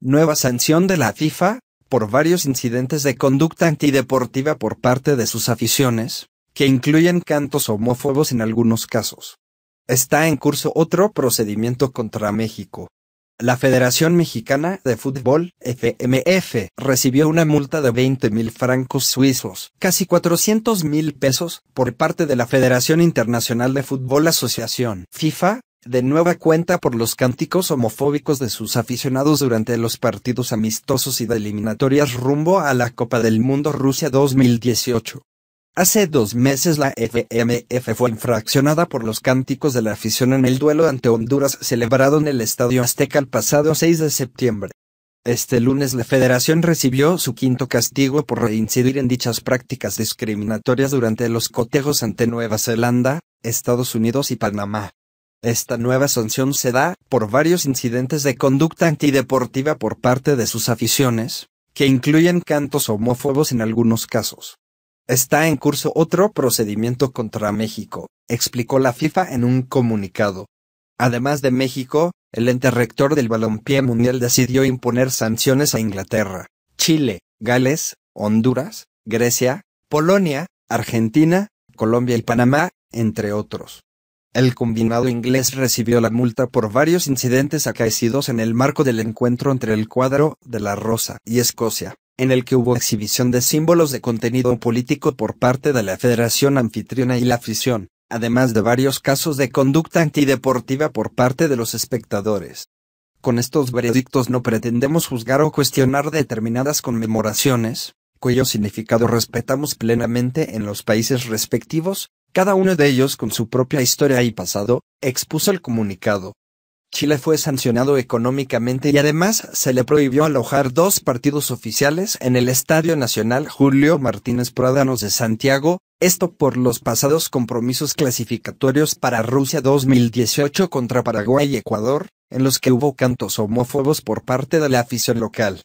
Nueva sanción de la FIFA, por varios incidentes de conducta antideportiva por parte de sus aficiones, que incluyen cantos homófobos en algunos casos. Está en curso otro procedimiento contra México. La Federación Mexicana de Fútbol, FMF, recibió una multa de 20 mil francos suizos, casi 400 mil pesos, por parte de la Federación Internacional de Fútbol Asociación, FIFA, de nueva cuenta por los cánticos homofóbicos de sus aficionados durante los partidos amistosos y de eliminatorias rumbo a la Copa del Mundo Rusia 2018. Hace dos meses la FMF fue infraccionada por los cánticos de la afición en el duelo ante Honduras celebrado en el Estadio Azteca el pasado 6 de septiembre. Este lunes la federación recibió su quinto castigo por reincidir en dichas prácticas discriminatorias durante los cotejos ante Nueva Zelanda, Estados Unidos y Panamá. Esta nueva sanción se da por varios incidentes de conducta antideportiva por parte de sus aficiones, que incluyen cantos homófobos en algunos casos. Está en curso otro procedimiento contra México, explicó la FIFA en un comunicado. Además de México, el ente rector del balompié mundial decidió imponer sanciones a Inglaterra, Chile, Gales, Honduras, Grecia, Polonia, Argentina, Colombia y Panamá, entre otros. El combinado inglés recibió la multa por varios incidentes acaecidos en el marco del encuentro entre el cuadro de la Rosa y Escocia, en el que hubo exhibición de símbolos de contenido político por parte de la Federación Anfitriona y la afición, además de varios casos de conducta antideportiva por parte de los espectadores. Con estos veredictos no pretendemos juzgar o cuestionar determinadas conmemoraciones, cuyo significado respetamos plenamente en los países respectivos, cada uno de ellos con su propia historia y pasado, expuso el comunicado. Chile fue sancionado económicamente y además se le prohibió alojar dos partidos oficiales en el Estadio Nacional Julio Martínez Prádanos de Santiago, esto por los pasados compromisos clasificatorios para Rusia 2018 contra Paraguay y Ecuador, en los que hubo cantos homófobos por parte de la afición local.